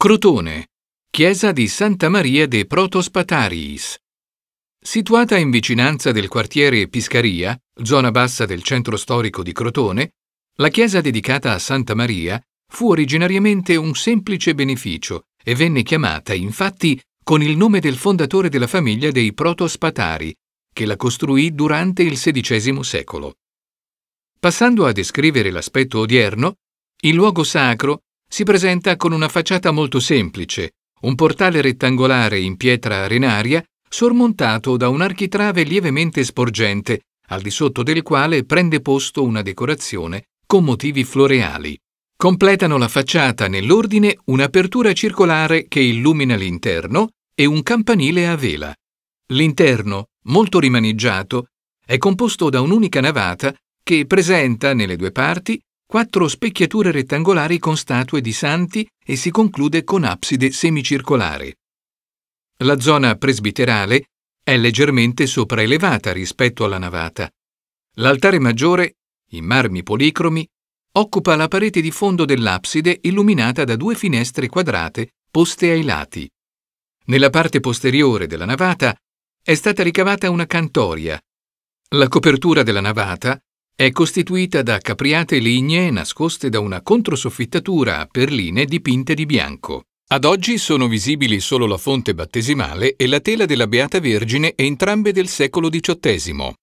Crotone, chiesa di Santa Maria de Protospatariis. Situata in vicinanza del quartiere Piscaria, zona bassa del centro storico di Crotone, la chiesa dedicata a Santa Maria fu originariamente un semplice beneficio e venne chiamata infatti con il nome del fondatore della famiglia dei Protospatari, che la costruì durante il XVI secolo. Passando a descrivere l'aspetto odierno, il luogo sacro si presenta con una facciata molto semplice, un portale rettangolare in pietra arenaria sormontato da un architrave lievemente sporgente, al di sotto del quale prende posto una decorazione con motivi floreali. Completano la facciata nell'ordine un'apertura circolare che illumina l'interno e un campanile a vela. L'interno, molto rimaneggiato, è composto da un'unica navata che presenta nelle due parti quattro specchiature rettangolari con statue di santi e si conclude con abside semicircolare. La zona presbiterale è leggermente sopraelevata rispetto alla navata. L'altare maggiore, in marmi policromi, occupa la parete di fondo dell'abside illuminata da due finestre quadrate poste ai lati. Nella parte posteriore della navata è stata ricavata una cantoria. La copertura della navata è costituita da capriate lignee nascoste da una controsoffittatura a perline dipinte di bianco. Ad oggi sono visibili solo la fonte battesimale e la tela della Beata Vergine, entrambe del secolo XVIII.